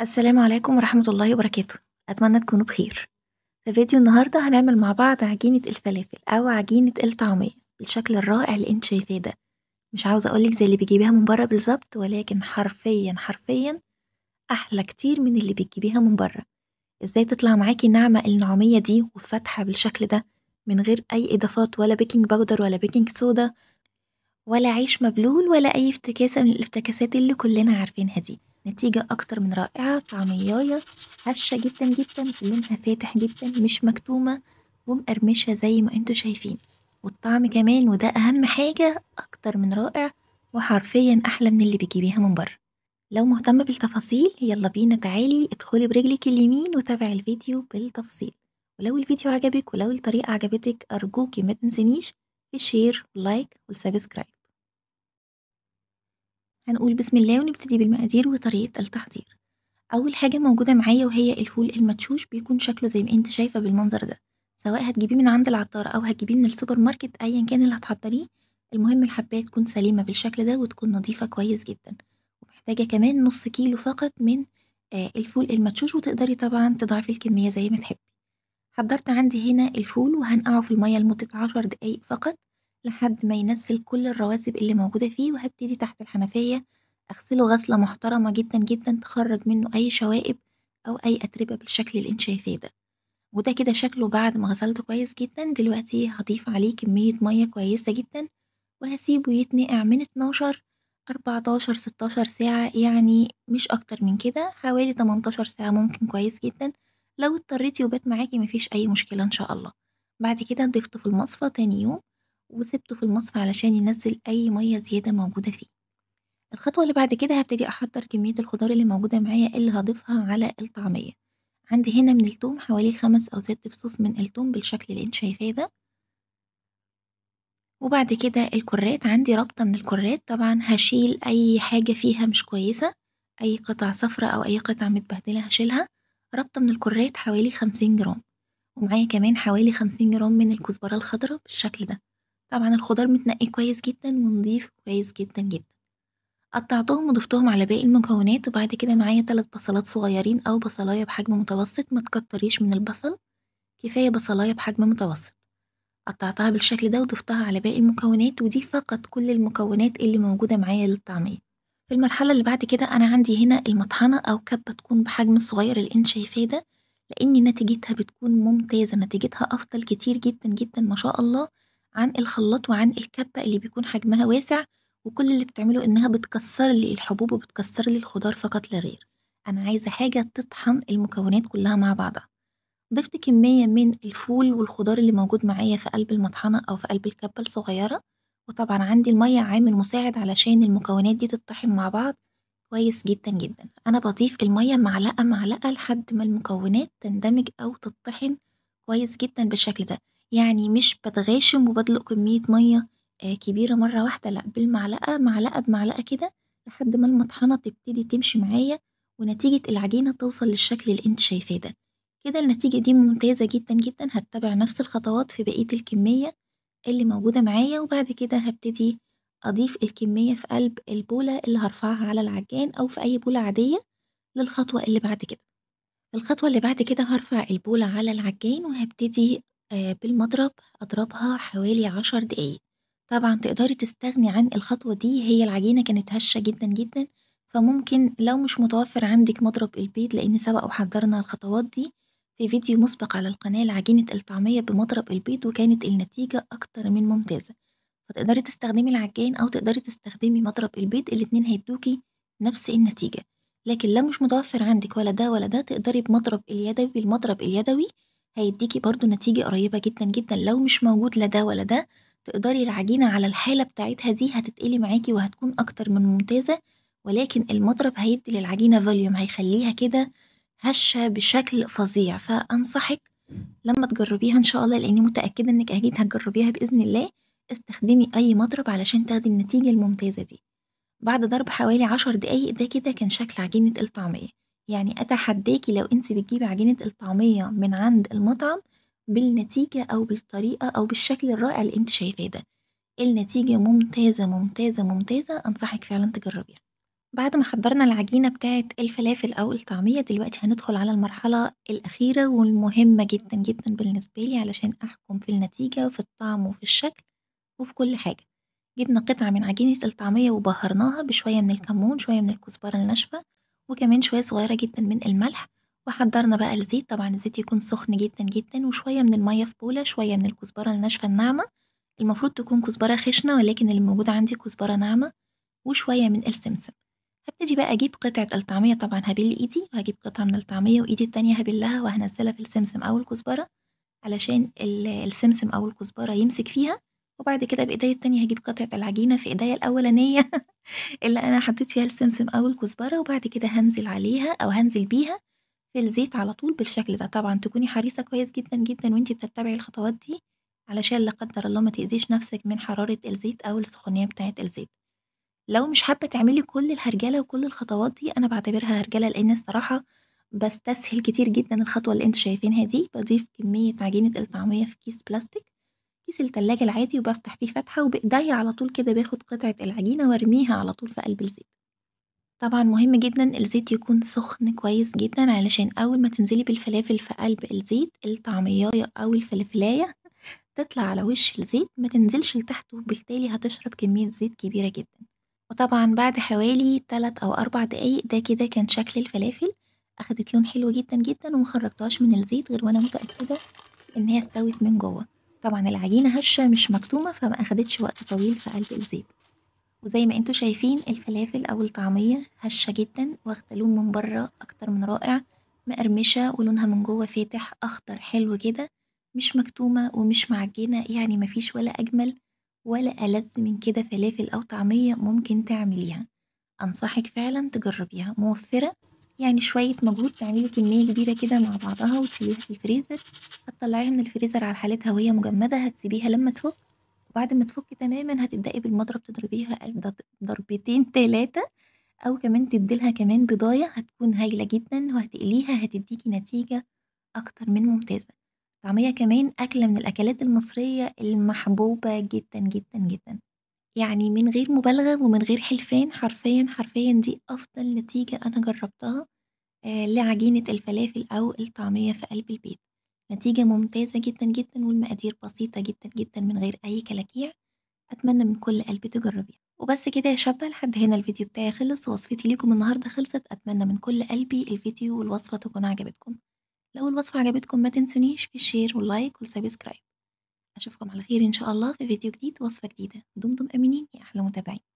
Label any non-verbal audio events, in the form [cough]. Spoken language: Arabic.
السلام عليكم ورحمة الله وبركاته أتمنى تكونوا بخير في فيديو النهاردة هنعمل مع بعض عجينة الفلافل أو عجينة الطعمية بالشكل الرائع اللي انت شايفاه ده مش عاوزة أقولك زي اللي بتجيبيها من بره بالظبط ولكن حرفيا حرفيا أحلى كتير من اللي بتجيبيها من بره ازاي تطلع معاكي ناعمة النعومية دي وفاتحة بالشكل ده من غير أي إضافات ولا بيكنج باودر ولا بيكنج صودا ولا عيش مبلول ولا أي افتكاسة من الافتكاسات اللي كلنا عارفينها دي نتيجة أكتر من رائعة طعمياية هشة جدا جدا لونها فاتح جدا مش مكتومة ومقرمشة زي ما انتوا شايفين والطعم كمان وده أهم حاجة أكتر من رائع وحرفيا أحلى من اللي بتجيبيها من بره لو مهتمة بالتفاصيل يلا بينا تعالي ادخلي برجلك اليمين وتابعي الفيديو بالتفصيل ولو الفيديو عجبك ولو الطريقة عجبتك أرجوكي ما تنسينيش في شير ولايك والسبسكرايب هنقول بسم الله ونبتدي بالمقادير وطريقة التحضير أول حاجة موجودة معايا وهي الفول المدشوش بيكون شكله زي ما انت شايفة بالمنظر ده سواء هتجيبيه من عند العطار أو هتجيبيه من السوبر ماركت أيا كان اللي هتحضريه المهم الحباية تكون سليمة بالشكل ده وتكون نظيفة كويس جدا ومحتاجة كمان نص كيلو فقط من آه، الفول المدشوش وتقدري طبعا تضاعفي الكمية زي ما تحبي حضرت عندي هنا الفول وهنقعه في المية لمدة عشر دقايق فقط لحد ما ينزّل كل الرواسب اللي موجودة فيه، وهبتدي تحت الحنفية أغسله غسلة محترمة جدًا، جدًا تخرّج منه أي شوائب أو أي أتربة بالشكل اللي أنتِ شايفاه ده، وده كده شكله بعد ما غسلته كويس جدًا، دلوقتي هضيف عليه كمية مَيّة كويسة جدًا، وهسيبه يتنقع من اتناشر، أربعتاشر، ستاشر ساعة يعني مش أكتر من كده، حوالي تمنتاشر ساعة ممكن كويس جدًا، لو اضطريتي وبات معاكي مفيش أي مشكلة إن شاء الله، بعد كده ضفته في المصفى تاني يوم. وسبته في المصفى علشان ينزل أي مية زيادة موجودة فيه الخطوة اللي بعد كده هبتدي أحضر كمية الخضار اللي موجودة معايا اللي هضيفها على الطعمية عندي هنا من التوم حوالي خمس أو ست فصوص من التوم بالشكل اللي انت شايفاه ده وبعد كده الكرات عندي رابطة من الكرات طبعا هشيل أي حاجة فيها مش كويسة أي قطع صفرة أو أي قطع متبهدلة هشيلها رابطة من الكرات حوالي خمسين جرام ومعايا كمان حوالي خمسين جرام من الكزبرة الخضراء بالشكل ده طبعًا الخضار متنقّي كويس جدًا ونضيف كويس جدًا، جدًا. قطّعتهم وضفتهم على باقي المكونات وبعد كده معايا ثلاث بصلات صغيّرين أو بصلاية بحجم متوسط، ما تكتّريش من البصل، كفاية بصلاية بحجم متوسط. قطّعتها بالشكل ده وضفتها على باقي المكونات ودي فقط كل المكونات اللي موجودة معايا للطعمية. في المرحلة اللي بعد كده أنا عندي هنا المطحنة أو كَبّة تكون بحجم الصغيّر اللي أنتِ شايفاه ده، لإن نتيجتها بتكون ممتازة، نتيجتها أفضل كتير جدًا، جدًا ما شاء الله. عن الخلاط وعن الكبة اللي بيكون حجمها واسع وكل اللي بتعمله إنها بتكسر لي الحبوب وبتكسر لي الخضار فقط لا غير أنا عايزة حاجة تطحن المكونات كلها مع بعضها ضفت كمية من الفول والخضار اللي موجود معايا في قلب المطحنة أو في قلب الكبة الصغيرة وطبعا عندي المية عامل مساعد علشان المكونات دي تطحن مع بعض كويس جدا جدا أنا بضيف المية معلقة معلقة لحد ما المكونات تندمج أو تطحن كويس جدا بالشكل ده يعني مش بتغاشم وبدلق كمية مَيّة آه، كبيرة مرّة واحدة لأ، بالمعلقة، معلقة بمعلقة كده لحد ما المطحنة تبتدي تمشي معايا ونتيجة العجينة توصل للشكل اللي أنتِ شايفاه ده، كده النتيجة دي ممتازة جدًا، جدًا، هتبع نفس الخطوات في بقية الكمية اللي موجودة معايا وبعد كده هبتدي أضيف الكمية في قلب البولة اللي هرفعها على العجّان أو في أي بولة عادية للخطوة اللي بعد كده. الخطوة اللي بعد كده هرفع البولة على العجّان وهبتدي آه، بالمضرب أضربها حوالي عشر دقايق، طبعًا تقدري تستغني عن الخطوة دي هي العجينة كانت هشة جدًا جدًا، فممكن لو مش متوفر عندك مضرب البيض لإن سبق وحضرنا الخطوات دي في فيديو مسبق على القناة لعجينة الطعمية بمضرب البيض وكانت النتيجة أكتر من ممتازة، فتقدري تستخدمي العجان أو تقدري تستخدمي مضرب البيض الاتنين هيدوكي نفس النتيجة، لكن لو مش متوفر عندك ولا ده ولا ده تقدري بمضرب اليدوي بالمضرب اليدوي هيديكي برضه نتيجة قريبة جدًا جدًا، لو مش موجود لا ده ولا ده تقدري العجينة على الحالة بتاعتها دي هتتقلي معاكي وهتكون أكتر من ممتازة، ولكن المضرب هيدي للعجينة volume هيخليها كده هشة بشكل فظيع، فأنصحِك لما تجربيها إن شاء الله لإني متأكدة إنِك أكيد هتجربيها بإذن الله استخدمي أي مضرب علشان تاخدي النتيجة الممتازة دي. بعد ضرب حوالي عشر دقايق ده كده كان شكل عجينة الطعمية. يعني أتحداكي لو أنتِ بتجيبي عجينة الطعمية من عند المطعم بالنتيجة أو بالطريقة أو بالشكل الرائع اللي أنتِ شايفاه ده، النتيجة ممتازة، ممتازة، ممتازة، أنصحِك فعلًا تجربيها. بعد ما حضرنا العجينة بتاعة الفلافل أو الطعمية دلوقتي هندخل على المرحلة الأخيرة والمهمة جدًا، جدًا بالنسبة لي علشان أحكم في النتيجة وفي الطعم وفي الشكل وفي كل حاجة. جبنا قطعة من عجينة الطعمية وبهرناها بشوية من الكمون شوية من الكزبرة الناشفة وكمان شوية صغيرة جدا من الملح وحضرنا بقى الزيت طبعا الزيت يكون سخن جدا جدا وشوية من المية في بولة شوية من الكزبرة الناشفة الناعمة المفروض تكون كزبرة خشنة ولكن اللي موجود عندي كزبرة ناعمة وشوية من السمسم هبتدي بقى أجيب قطعة الطعمية طبعا هبل إيدي وهجيب قطعة من الطعمية وإيدي التانية هبلها وهنزلها في السمسم أو الكزبرة علشان السمسم أو الكزبرة يمسك فيها وبعد كده بإيديا التانية هجيب قطعة العجينة في إيديا الأولانية [laughs] اللي أنا حطيت فيها السمسم أو الكزبرة وبعد كده هنزل عليها أو هنزل بيها في الزيت على طول بالشكل ده طبعا تكوني حريصة كويس جدا جدا وانتي بتتبعي الخطوات دي علشان لا قدر الله ما تأذيش نفسك من حرارة الزيت أو السخونية بتاعة الزيت لو مش حابة تعملي كل الهرجلة وكل الخطوات دي أنا بعتبرها هرجلة لأن الصراحة بستسهل كتير جدا الخطوة اللي انتوا شايفينها دي بضيف كمية عجينة الطعمية في كيس بلاستيك كيس التلاجة العادي وبفتح فيه فتحة وبإيديا على طول كده باخد قطعة العجينة وارميها على طول في قلب الزيت طبعا مهم جدا الزيت يكون سخن كويس جدا علشان أول ما تنزلي بالفلافل في قلب الزيت الطعمية أو الفلفلاية تطلع على وش الزيت ما تنزلش لتحت وبالتالي هتشرب كمية زيت كبيرة جدا وطبعا بعد حوالي 3 أو 4 دقايق ده كده كان شكل الفلافل أخدت لون حلو جدا جدا ومخرجتهاش من الزيت غير وأنا متأكدة إن هي استوت من جوه طبعا العجينة هشة مش مكتومة فما أخدتش وقت طويل في قلب الزيت وزي ما انتوا شايفين الفلافل أو الطعمية هشة جدا واخدة لون من بره أكتر من رائع مقرمشة ولونها من جوه فاتح أخضر حلو كده مش مكتومة ومش معجنة يعني مفيش ولا أجمل ولا ألذ من كده فلافل أو طعمية ممكن تعمليها أنصحك فعلا تجربيها موفرة يعني شوية مجهود تعملي كمية كبيرة كده مع بعضها وتسيبيها في الفريزر، هتطلعيها من الفريزر على حالتها وهي مجمدة هتسيبيها لمّا تفُك، وبعد ما تفُك تمامًا هتبدأي بالمضرب تضربيها ضربتين تلاتة أو كمان تديلها كمان بضاية هتكون هايلة جدًا وهتقليها هتديكي نتيجة أكتر من ممتازة. الطعمية كمان أكلة من الأكلات المصرية المحبوبة جدًا، جدًا، جدًا. يعني من غير مبالغة ومن غير حلفان حرفيًا، حرفيًا دي أفضل نتيجة أنا جربتها لعجينة الفلافل أو الطعمية في قلب البيت، نتيجة ممتازة جدًا، جدًا، والمقادير بسيطة جدًا، جدًا، من غير أي كلاكيع، أتمنى من كل قلبي تجربيها، وبس كده يا شابة لحد هنا الفيديو بتاعي خلص، ووصفتي ليكم النهارده خلصت، أتمنى من كل قلبي الفيديو والوصفة تكون عجبتكم، لو الوصفة عجبتكم ما تنسونيش في الشير واللايك والسبسكرايب. أشوفكم على خير إن شاء الله في فيديو جديد وصفة جديدة دمتم آمنين يا أحلى متابعين